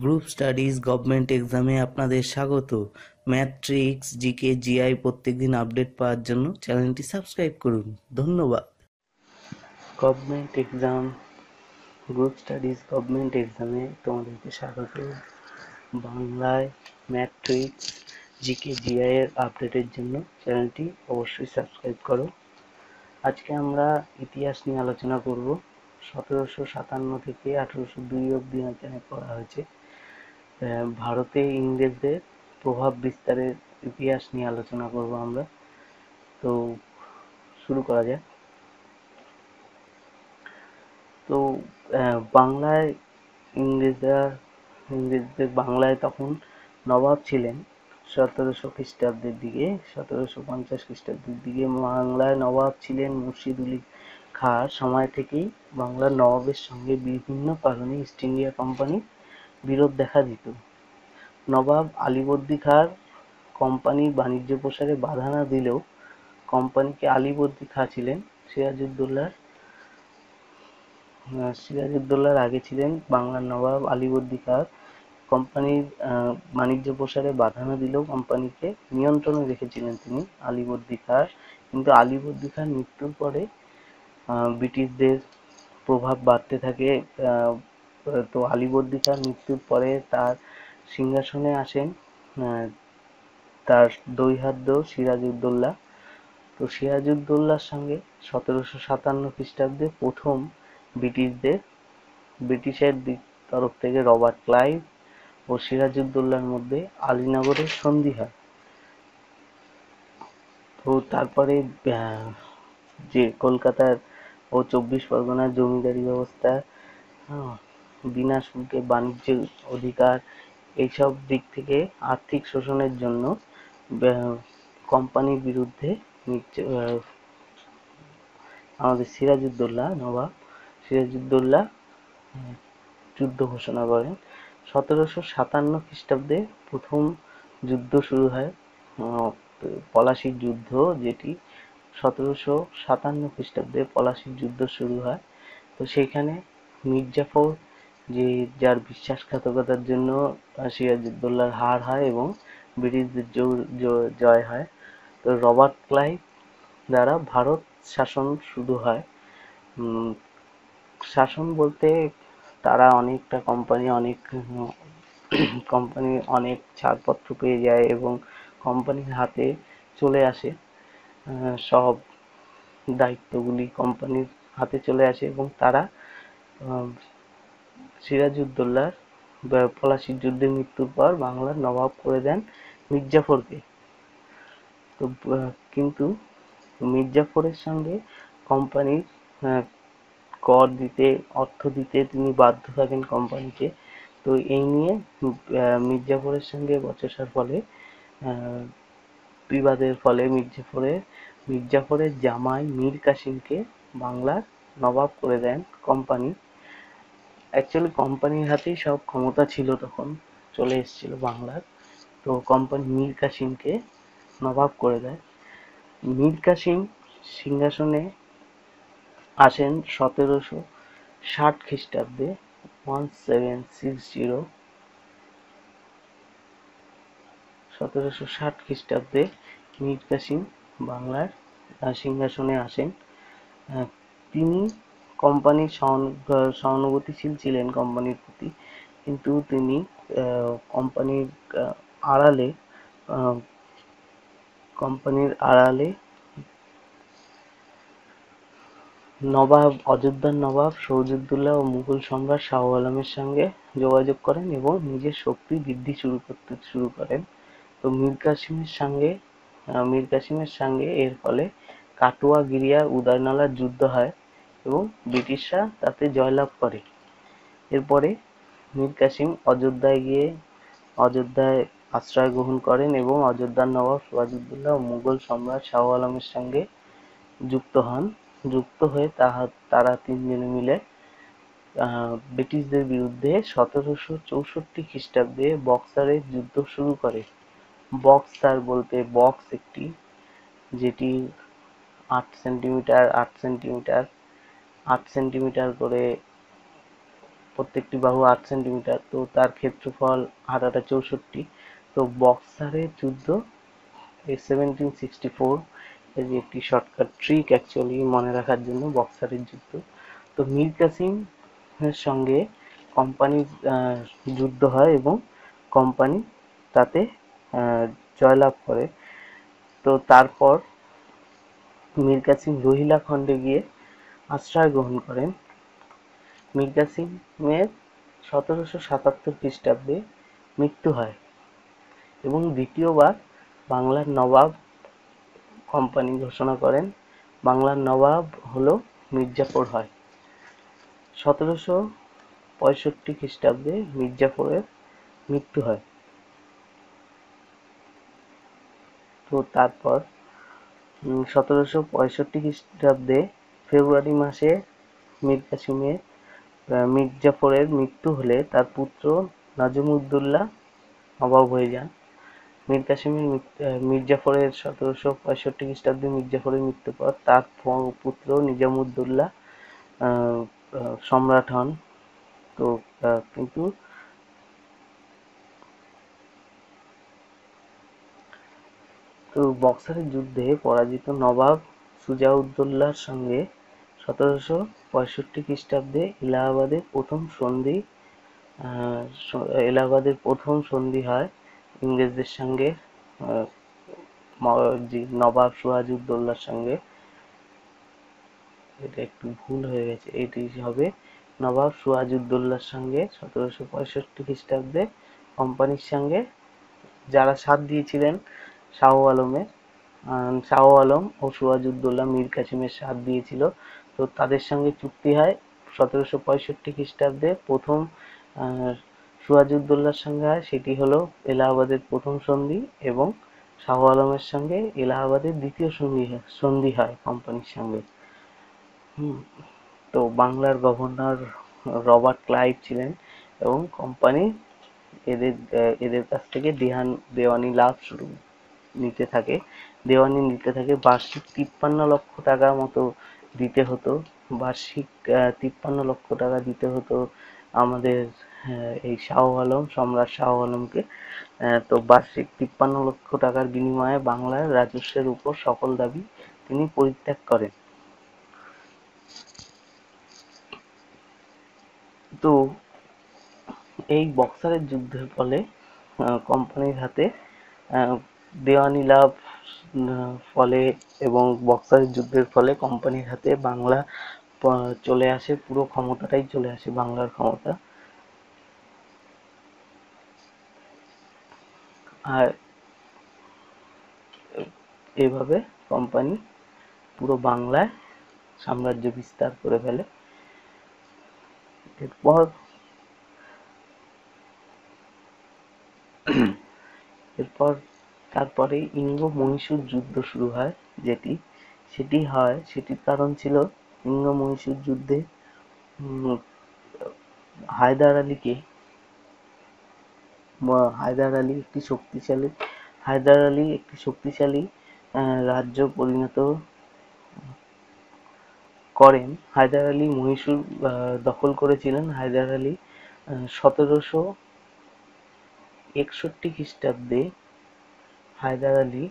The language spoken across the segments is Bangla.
গ্রুপ স্টাডিজ গভর্নমেন্ট এক্সামে আপনাদের স্বাগত ম্যাট্রিক্স জিকে জিআই প্রত্যেকদিন আপডেট পাওয়ার জন্য চ্যানেলটি সাবস্ক্রাইব করুন ধন্যবাদ government exam group studies government এক্সামে তোমাদেরকে স্বাগত বাংলায় ম্যাট্রিক্স জিকে জিআই এর আপডেটের জন্য চ্যানেলটি অবশ্যই সাবস্ক্রাইব করো আজকে আমরা ইতিহাস নিয়ে আলোচনা করবো সতেরোশো সাতান্ন থেকে আঠেরোশো দুই অব্দি এখানে করা হয়েছে ভারতে ইংরেজদের প্রভাব বিস্তারের ইতিহাস নিয়ে আলোচনা করব আমরা তো শুরু করা যাক তো বাংলায় ইংরেজরা ইংরেজদের বাংলায় তখন নবাব ছিলেন সতেরোশো খ্রিস্টাব্দের দিকে সতেরোশো পঞ্চাশ খ্রিস্টাব্দের দিকে বাংলায় নবাব ছিলেন মুর্শিদুল খাওয়ার সময় থেকেই বাংলার নবাবের সঙ্গে বিভিন্ন কারণে ইস্ট ইন্ডিয়া কোম্পানির বিরোধ দেখা দিত নবাব আলীবর্দী খাঁর কোম্পানির বাণিজ্য প্রসারে বাধা না দিলেও কোম্পানিকে আলীবর্দী খাঁ ছিলেন সিরাজউদ্দৌলার সিরাজউদ্দৌলার আগে ছিলেন বাংলার নবাব আলীবর্দী খাঁ কোম্পানির বাণিজ্য প্রসারে বাধা না দিলেও কোম্পানিকে নিয়ন্ত্রণে রেখেছিলেন তিনি আলীবর্দী খাঁ কিন্তু আলীবর্দী খাঁর মৃত্যুর পরে ব্রিটিশদের প্রভাব বাড়তে থাকে তো আলীবর্দী মৃত্যুর পরে তার সিংহাসনে আসেন তার দৈহাদ্য সিরাজউদ্দৌলা তো সিরাজউদ্দৌলার সঙ্গে সতেরোশো সাতান্ন খ্রিস্টাব্দে প্রথম ব্রিটিশদের ব্রিটিশের দিক তরফ থেকে রবার্ট ক্লাইভ ও সিরাজউদ্দৌলার মধ্যে আলীনগরের সন্ধি হয় তো তারপরে যে কলকাতার ও চব্বিশ পরগনার জমিদারি ব্যবস্থা হ্যাঁ, বিনা শুল্কে বাণিজ্যের অধিকার এইসব দিক থেকে আর্থিক শোষণের জন্য কোম্পানির বিরুদ্ধে আমাদের সিরাজুদ্দোল্লা নবাব সিরাজুদ্দোল্লা হ্যাঁ, যুদ্ধ ঘোষণা করেন সতেরোশো সাতান্ন খ্রিস্টাব্দে প্রথম যুদ্ধ শুরু হয় পলাশির যুদ্ধ যেটি সতেরোশো সাতান্ন খ্রিস্টাব্দে পলাশীর যুদ্ধ শুরু হয় তো সেখানে মির্জাফর যে যার বিশ্বাসঘাতকতার জন্য সিরাজউদ্দৌলার হার হয় এবং ব্রিটিশদের জয় হয় তো রবার্ট ক্লাইভ দ্বারা ভারত শাসন শুরু হয় শাসন বলতে তারা অনেকটা কোম্পানি অনেক কোম্পানি অনেক ছাড়পত্র পেয়ে যায় এবং কোম্পানির হাতে চলে আসে সব দায়িত্বগুলি কোম্পানির হাতে চলে আসে এবং তারা সিরাজউদ্দৌলার পলাশির যুদ্ধে মৃত্যুর পর বাংলার নবাব করে দেন মির্জাফরকে তো কিন্তু মির্জাফরের সঙ্গে কোম্পানির কর দিতে অর্থ দিতে তিনি বাধ্য থাকেন কোম্পানিকে তো এই নিয়ে মির্জাফরের সঙ্গে বচসার ফলে বিবাদের ফলে মির্জাফরের মীরজাফরের জামাই মীর কাসিমকে বাংলার নবাব করে দেন কোম্পানি অ্যাকচুয়ালি কোম্পানির হাতেই সব ক্ষমতা ছিল তখন চলে এসেছিল বাংলার তো কোম্পানি মীর কাসিমকে নবাব করে দেয় মীর কাসিম সিংহাসনে আসেন সতেরোশো ষাট খ্রিস্টাব্দে ওয়ান সেভেন সিক্স জিরো সতেরোশো ষাট খ্রিস্টাব্দে মীর কাসিম বাংলার সিংহাসনে আসেন তিনি কোম্পানির সহানুভূতিশীল ছিলেন কোম্পানির প্রতি কিন্তু তিনি কোম্পানির আড়ালে কোম্পানির আড়ালে নবাব অযোধ্যার নবাব সৌজুদ্দুল্লাহ ও মুঘল সম্রাট শাহ আলমের সঙ্গে যোগাযোগ করেন এবং নিজের শক্তি বৃদ্ধি শুরু করতে শুরু করেন তো মীর কাসিমের সঙ্গে মীর কাসিমের সঙ্গে এর ফলে কাটোয়া গিরিয়া উদয়নালার যুদ্ধ হয় এবং ব্রিটিশরা তাতে জয়লাভ করে এরপরে মীর কাসিম অযোধ্যায় গিয়ে অযোধ্যায় আশ্রয় গ্রহণ করেন এবং অযোধ্যার নবাব সিরাজউদ্দৌলা মুঘল সম্রাট শাহ আলমের সঙ্গে যুক্ত হন যুক্ত হয়ে তাহা তারা তিনজনে মিলে ব্রিটিশদের বিরুদ্ধে সতেরোশো চৌষট্টি খ্রিস্টাব্দে বক্সারের যুদ্ধ শুরু করে বক্সার বলতে বক্স একটি যেটি আট সেন্টিমিটার আট সেন্টিমিটার আট সেন্টিমিটার করে প্রত্যেকটি বাহু আট সেন্টিমিটার তো তার ক্ষেত্রফল আট আটা চৌষট্টি তো বক্সারের যুদ্ধ সেভেন্টিন সিক্সটি ফোর যে একটি শর্টকাট ট্রিক অ্যাকচুয়ালি মনে রাখার জন্য বক্সারের যুদ্ধ তো মীর কাসিম সঙ্গে কোম্পানির যুদ্ধ হয় এবং কোম্পানি তাতে জয়লাভ করে তো তারপর মির্জা সিং রোহিলা খণ্ডে গিয়ে আশ্রয় গ্রহণ করেন মির্জা এর সতেরোশো সাতাত্তর খ্রিস্টাব্দে মৃত্যু হয় এবং দ্বিতীয়বার বাংলার নবাব কোম্পানি ঘোষণা করেন বাংলার নবাব হল মির্জাফর হয় সতেরোশো পঁয়ষট্টি খ্রিস্টাব্দে মির্জাফরের মৃত্যু হয় তো তারপর সতেরোশো পঁয়ষট্টি খ্রিস্টাব্দে ফেব্রুয়ারি মাসে মীর কাসিমের মীর জাফরের মৃত্যু হলে তার পুত্র নাজিমুদ্দৌলা অভাব হয়ে যান মীর কাসিমের মীর জাফরের সতেরোশো পঁয়ষট্টি খ্রিস্টাব্দে মীর জাফরের মৃত্যুর পর তার পুত্র নিজামুদ্দৌলা সম্রাট হন তো কিন্তু বক্সারের যুদ্ধে পরাজিত নবাব সুজাউদ্দৌলার সঙ্গে সতেরোশো পঁয়ষট্টি খ্রিস্টাব্দে এলাহাবাদে প্রথম সন্ধি এলাহাবাদের প্রথম সন্ধি হয় ইংরেজদের সঙ্গে নবাব সুহাজউদ্দৌল্লার সঙ্গে এটা একটু ভুল হয়ে গেছে এটি হবে নবাব সুহাজউদ্দৌল্লার সঙ্গে সতেরোশো পঁয়ষট্টি খ্রিস্টাব্দে কোম্পানির সঙ্গে যারা সাথ দিয়েছিলেন শাহ আলমের শাহ আলম ও সুয়াজুদ্দৌলা মীর কাসিমের সাথ দিয়েছিল তো তাদের সঙ্গে চুক্তি হয় সতেরোশো পঁয়ষট্টি খ্রিস্টাব্দে প্রথম সুয়াজুদ্দৌলার সঙ্গে হয় সেটি হলো এলাহাবাদের প্রথম সন্ধি এবং শাহ আলমের সঙ্গে এলাহাবাদের দ্বিতীয় সন্ধি সন্ধি হয় কোম্পানির সঙ্গে তো বাংলার গভর্নর রবার্ট ক্লাইভ ছিলেন এবং কোম্পানি এদের এদের কাছ থেকে দেহান দেওয়ানি লাভ শুরু নিতে থাকে দেওয়ানি নিতে থাকে বার্ষিক তিপ্পান্ন লক্ষ টাকা মতো দিতে হতো বার্ষিক তিপ্পান্ন লক্ষ টাকা দিতে হতো আমাদের এই শাহ আলম সম্রাট শাহ আলমকে তো বার্ষিক তিপ্পান্ন লক্ষ টাকার বিনিময়ে বাংলার রাজস্বের উপর সকল দাবি তিনি পরিত্যাগ করেন তো এই বক্সারের যুদ্ধের ফলে কোম্পানির হাতে দেওয়ানি লাভ ফলে এবং বক্সার যুদ্ধের ফলে কোম্পানির হাতে বাংলা চলে আসে পুরো ক্ষমতাটাই চলে আসে বাংলার ক্ষমতা আর এভাবে কোম্পানি পুরো বাংলায় সাম্রাজ্য বিস্তার করে ফেলে এরপর এরপর তারপরে ইঙ্গ মহীশূর যুদ্ধ শুরু হয় যেটি সেটি হয় সেটির কারণ ছিল ইঙ্গ মহীশূর যুদ্ধে হায়দার আলীকে হায়দার আলী একটি শক্তিশালী হায়দার আলী একটি শক্তিশালী রাজ্য পরিণত করেন হায়দার আলী মহীশূর দখল করেছিলেন হায়দার আলী সতেরোশো একষট্টি খ্রিস্টাব্দে হায়দার আলী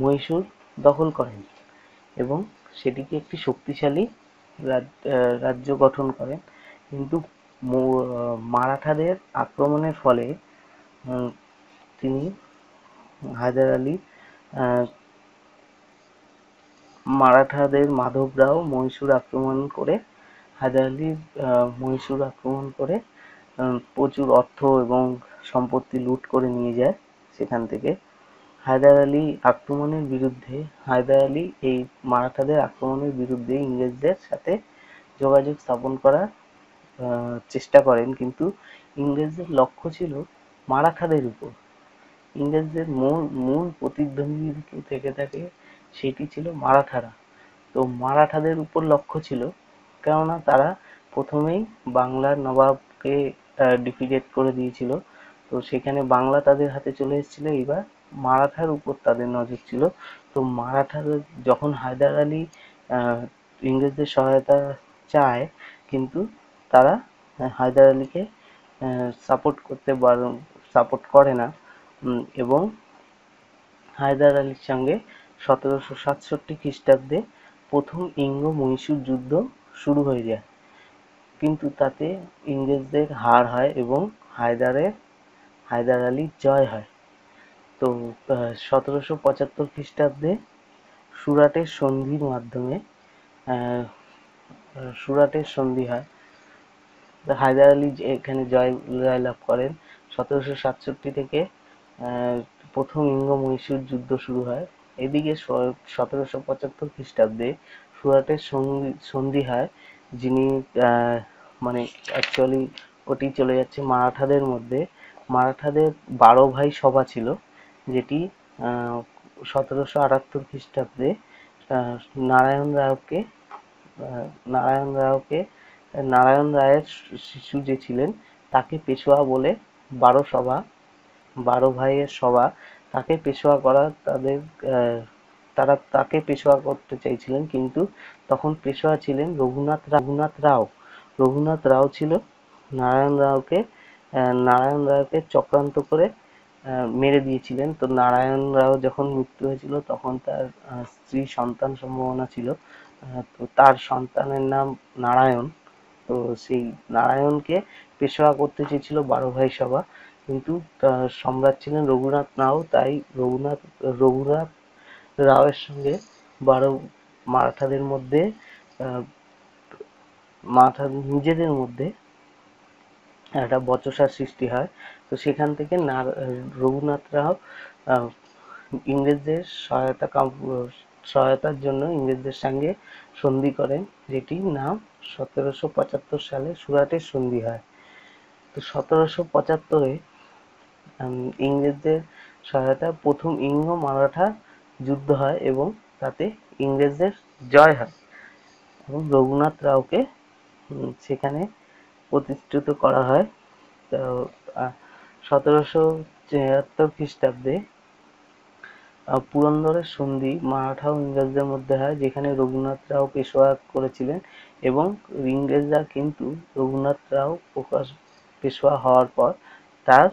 মহীশূর দখল করেন এবং সেটিকে একটি শক্তিশালী রাজ্য গঠন করেন কিন্তু মারাঠাদের আক্রমণের ফলে তিনি হায়দার আলী মারাঠাদের মাধবরাও মহীশূর আক্রমণ করে হায়দার আলী মহীশূর আক্রমণ করে প্রচুর অর্থ এবং সম্পত্তি লুট করে নিয়ে যায় সেখান থেকে হায়দার আলী আক্রমণের বিরুদ্ধে হায়দার আলী এই মারাঠাদের আক্রমণের বিরুদ্ধে ইংরেজদের সাথে যোগাযোগ স্থাপন করার চেষ্টা করেন কিন্তু ইংরেজদের লক্ষ্য ছিল মারাঠাদের উপর ইংরেজদের মূল মূল প্রতিদ্বন্দ্বী থেকে থাকে সেটি ছিল মারাঠারা তো মারাঠাদের উপর লক্ষ্য ছিল কেননা তারা প্রথমেই বাংলার নবাবকে ডিফিডেট করে দিয়েছিল তো সেখানে বাংলা তাদের হাতে চলে এসেছিল এইবার মারাঠার উপর তাদের নজর ছিল তো মারাঠার যখন হায়দার আলী ইংরেজদের সহায়তা চায় কিন্তু তারা হায়দার আলীকে সাপোর্ট করতে সাপোর্ট করে না এবং হায়দার আলীর সঙ্গে সতেরোশো সাতষট্টি খ্রিস্টাব্দে প্রথম ইঙ্গ মহীশূর যুদ্ধ শুরু হয়ে যায় কিন্তু তাতে ইংরেজদের হার হয় এবং হায়দারের হায়দার আলীর জয় হয় তো সতেরোশো পঁচাত্তর খ্রিস্টাব্দে সুরাটের সন্ধির মাধ্যমে সুরাটের সন্ধি হয় হায়দার আলী এখানে জয় জয়লাভ করেন সতেরোশো সাতষট্টি থেকে প্রথম ইঙ্গ মহীশূর যুদ্ধ শুরু হয় এদিকে সতেরোশো পঁচাত্তর খ্রিস্টাব্দে সুরাটের সন্ধি সন্ধি হয় যিনি মানে অ্যাকচুয়ালি ওটি চলে যাচ্ছে মারাঠাদের মধ্যে মারাঠাদের বারো ভাই সভা ছিল যেটি সতেরোশো আটাত্তর খ্রিস্টাব্দে নারায়ণ রাওকে নারায়ণ রাওকে নারায়ণ রায়ের শিশু যে ছিলেন তাকে পেশোয়া বলে বারো সভা বারো ভাইয়ের সভা তাকে পেশোয়া করা তাদের তারা তাকে পেশোয়া করতে চাইছিলেন কিন্তু তখন পেশোয়া ছিলেন রঘুনাথ রঘুনাথ রাও রঘুনাথ রাও ছিল নারায়ণ রাওকে নারায়ণ রাওকে চক্রান্ত করে মেরে দিয়েছিলেন তো নারায়ণ রাও যখন মৃত্যু হয়েছিল তখন তার স্ত্রী সন্তান সম্ভাবনা ছিল তো তার সন্তানের নাম নারায়ণ তো সেই নারায়ণকে পেশোয়া করতে চেয়েছিল বারো ভাই সভা কিন্তু সম্রাট ছিলেন রঘুনাথ রাও তাই রঘুনাথ রঘুনাথ রাওয়ের সঙ্গে বারো মারাঠাদের মধ্যে মাথা নিজেদের মধ্যে একটা বচসার সৃষ্টি হয় তো সেখান থেকে রঘুনাথ রাও ইংরেজদের সহায়তা সহায়তার জন্য ইংরেজদের সঙ্গে সন্ধি করেন যেটির নাম সতেরোশো পঁচাত্তর সালে সুরাটের সন্ধি হয় তো সতেরোশো পঁচাত্তরে ইংরেজদের সহায়তায় প্রথম ইঙ্গ মারাঠা যুদ্ধ হয় এবং তাতে ইংরেজদের জয় হয় এবং রঘুনাথ রাওকে সেখানে প্রতিষ্ঠিত করা হয় তো সতেরোশো ছিয়াত্তর খ্রিস্টাব্দে পুরন্দরের সন্ধি মারাঠা ও ইংরেজদের মধ্যে হয় যেখানে রঘুনাথ রাও পেশোয়া করেছিলেন এবং ইংরেজরা কিন্তু রঘুনাথ রাও প্রকাশ পেশোয়া হওয়ার পর তার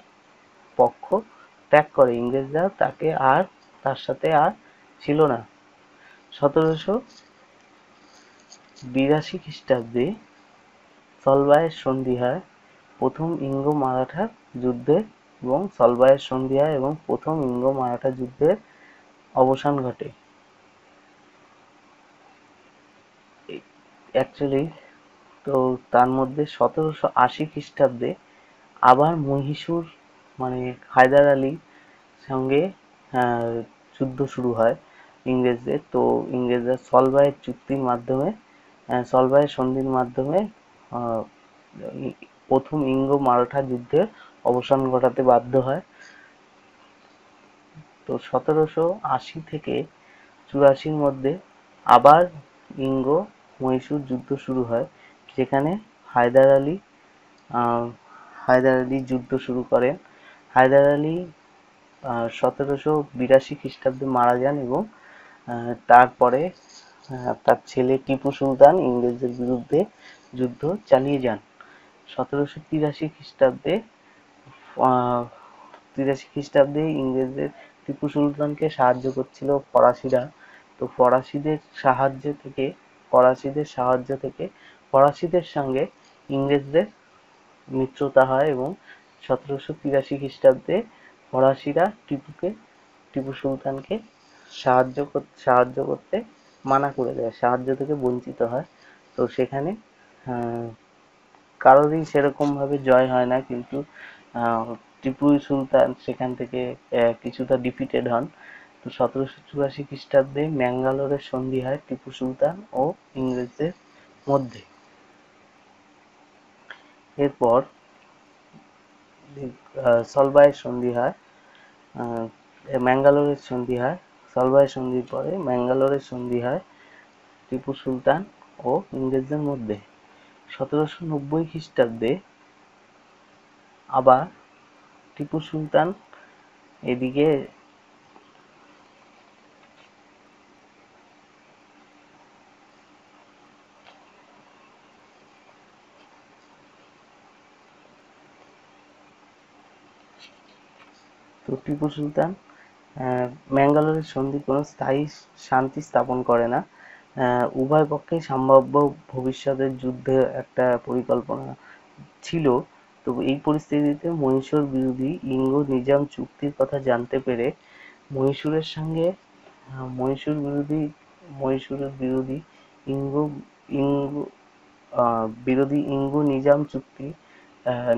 পক্ষ ত্যাগ করে ইংরেজরা তাকে আর তার সাথে আর ছিল না সতেরোশো বিরাশি খ্রিস্টাব্দে তলবায়ের সন্ধি হয় প্রথম ইঙ্গ মারাঠা যুদ্ধে এবং সলবায়ের সন্ধিয়া এবং প্রথম ইঙ্গ মারাঠা যুদ্ধের অবসান ঘটে অ্যাকচুয়ালি তো তার মধ্যে সতেরোশো আশি খ্রিস্টাব্দে আবার মহীশূর মানে হায়দার আলী সঙ্গে যুদ্ধ শুরু হয় ইংরেজদের তো ইংরেজরা সলবায়ের চুক্তির মাধ্যমে সলবায়ের সন্ধির মাধ্যমে প্রথম ইঙ্গ মারাঠা যুদ্ধের অবসান ঘটাতে বাধ্য হয় তো সতেরোশো আশি থেকে চুরাশির মধ্যে আবার ইঙ্গ মহীশূর যুদ্ধ শুরু হয় যেখানে হায়দার আলী হায়দার আলী যুদ্ধ শুরু করেন হায়দার আলী সতেরোশো বিরাশি খ্রিস্টাব্দে মারা যান এবং তারপরে তার ছেলে টিপু সুলতান ইংরেজদের বিরুদ্ধে যুদ্ধ চালিয়ে যান সতেরোশো তিরাশি খ্রিস্টাব্দে তিরাশি খ্রিস্টাব্দে ইংরেজদের টিপু সুলতানকে সাহায্য করছিল ফরাসিরা তো ফরাসিদের সাহায্য থেকে ফরাসিদের সাহায্য থেকে ফরাসিদের সঙ্গে ইংরেজদের মিত্রতা হয় এবং সতেরোশো তিরাশি খ্রিস্টাব্দে ফরাসিরা টিপুকে টিপু সুলতানকে সাহায্য সাহায্য করতে মানা করে দেয় সাহায্য থেকে বঞ্চিত হয় তো সেখানে কারোরই সেরকমভাবে জয় হয় না কিন্তু টিপু সুলতান সেখান থেকে কিছুটা ডিফিটেড হন তো সতেরোশো চুরাশি খ্রিস্টাব্দে ম্যাঙ্গালোরের সন্ধি হয় টিপু সুলতান ও ইংরেজদের মধ্যে এরপর সলবায়ের সন্ধি হয় ম্যাঙ্গালোরের সন্ধি হয় সলবায়ের সন্ধির পরে ম্যাঙ্গালোরের সন্ধি হয় টিপু সুলতান ও ইংরেজদের মধ্যে সতেরোশো নব্বই খ্রিস্টাব্দে আবার টিপু সুলতান এদিকে তো টিপু সুলতান ম্যাঙ্গালোরের সন্ধি কোনো স্থায়ী শান্তি স্থাপন করে না উভয় পক্ষে সম্ভাব্য ভবিষ্যতের যুদ্ধে একটা পরিকল্পনা ছিল তো এই পরিস্থিতিতে মহীশূর বিরোধী ইঙ্গ নিজাম চুক্তির কথা জানতে পেরে মহীশূরের সঙ্গে মহীশূর বিরোধী মহীশূরের বিরোধী ইঙ্গ ইঙ্গ বিরোধী ইঙ্গ নিজাম চুক্তি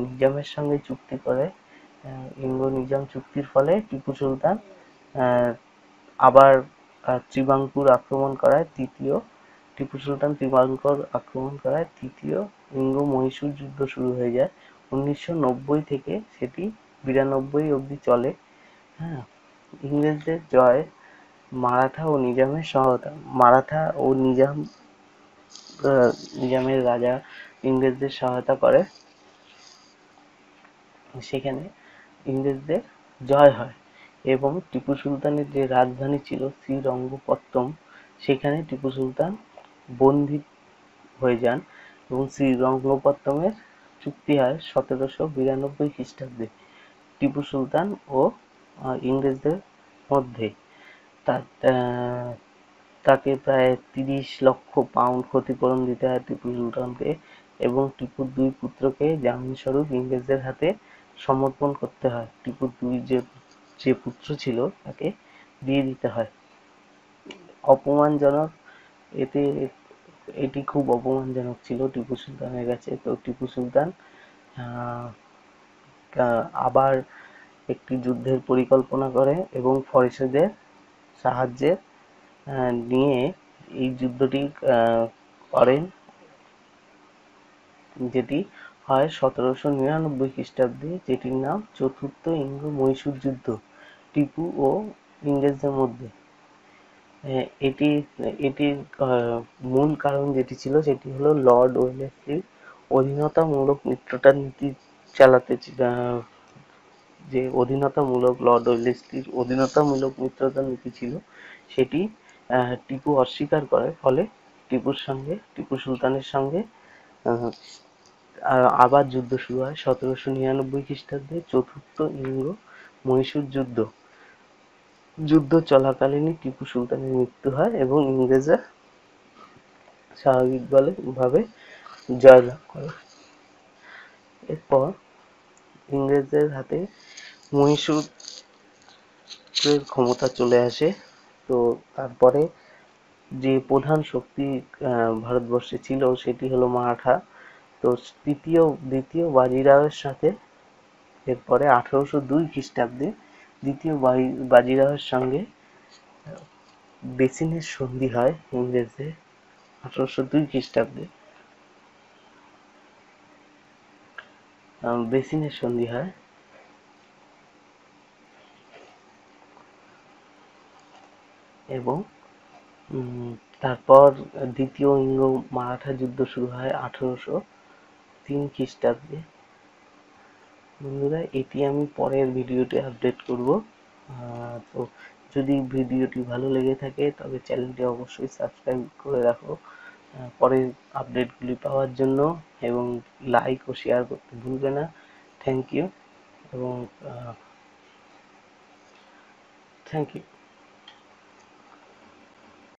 নিজামের সঙ্গে চুক্তি করে ইঙ্গ নিজাম চুক্তির ফলে টিপু সুলতান আবার ত্রিবাঙ্কুর আক্রমণ করায় তৃতীয় টিপু সুলতান ত্রিবাঙ্কর আক্রমণ করায় তৃতীয় ইঙ্গ মহীশূর যুদ্ধ শুরু হয়ে যায় উনিশশো থেকে সেটি বিরানব্বই অবধি চলে হ্যাঁ ইংরেজদের জয় মারাঠা ও নিজামের সহায়তা মারাঠা ও নিজাম নিজামের রাজা ইংরেজদের সহায়তা করে সেখানে ইংরেজদের জয় হয় এবং টিপু সুলতানের যে রাজধানী ছিল শ্রীরঙ্গপত্তম সেখানে টিপু সুলতান বন্দী হয়ে যান এবং শ্রীরঙ্গপত্তমের চুক্তি হয় সতেরোশো বিরানব্বই খ্রিস্টাব্দে টিপু সুলতান ও ইংরেজদের মধ্যে তাকে প্রায় তিরিশ লক্ষ পাউন্ড ক্ষতিপূরণ দিতে হয় টিপু সুলতানকে এবং টিপুর দুই পুত্রকে জামিন স্বরূপ ইংরেজদের হাতে সমর্পণ করতে হয় টিপুর দুই যে যে পুত্র ছিল তাকে দিয়ে দিতে হয় অপমানজনক এতে এটি খুব অপমানজনক ছিল টিপু সুলতানের কাছে তো টিপু সুলতান আবার একটি যুদ্ধের পরিকল্পনা করে এবং ফরেসেদের সাহায্যে নিয়ে এই যুদ্ধটি করেন যেটি হয় সতেরোশো নিরানব্বই খ্রিস্টাব্দে যেটির নাম চতুর্থ ইঙ্গ মহীশূর যুদ্ধ টিপু ও ইংরেজদের মধ্যে হ্যাঁ, এটি এটির মূল কারণ যেটি ছিল সেটি হলো লর্ড ওয়েলেসলির অধীনতামূলক মিত্রতা নীতি চালাতে যে অধীনতামূলক লর্ড ওয়েলেসলির অধীনতামূলক মিত্রতা নীতি ছিল সেটি টিপু অস্বীকার করে ফলে টিপুর সঙ্গে টিপু সুলতানের সঙ্গে আবার যুদ্ধ শুরু হয় সতেরোশো নিরানব্বই খ্রিস্টাব্দে চতুর্থ ইঙ্গ মহীশূর যুদ্ধ যুদ্ধ চলাকালীনই টিপু সুলতানের মৃত্যু হয় এবং ইংরেজরা স্বাভাবিক বলে স্বাভাবিকভাবে জয়লাভ করে এরপর ইংরেজদের হাতে মহীশূরের ক্ষমতা চলে আসে তো তারপরে যে প্রধান শক্তি ভারতবর্ষে ছিল সেটি হলো মারাঠা তো তৃতীয় দ্বিতীয় বাজিরাওয়ের সাথে এরপরে আঠারোশো দুই খ্রিস্টাব্দে দ্বিতীয় বাজিরাওয়ের সঙ্গে বেসিনের সন্ধি হয় ইংরেজদের আঠারোশো দুই খ্রিস্টাব্দে বেসিনের সন্ধি হয় এবং তারপর দ্বিতীয় ইঙ্গ মারাঠা যুদ্ধ শুরু হয় আঠারোশো তিন খ্রিস্টাব্দে বন্ধুরা এটি আমি পরের ভিডিওতে আপডেট করব তো যদি ভিডিওটি ভালো লেগে থাকে তবে চ্যানেলটি অবশ্যই সাবস্ক্রাইব করে রাখো পরের আপডেটগুলি পাওয়ার জন্য এবং লাইক ও শেয়ার করতে ভুলবে না থ্যাংক ইউ এবং থ্যাংক ইউ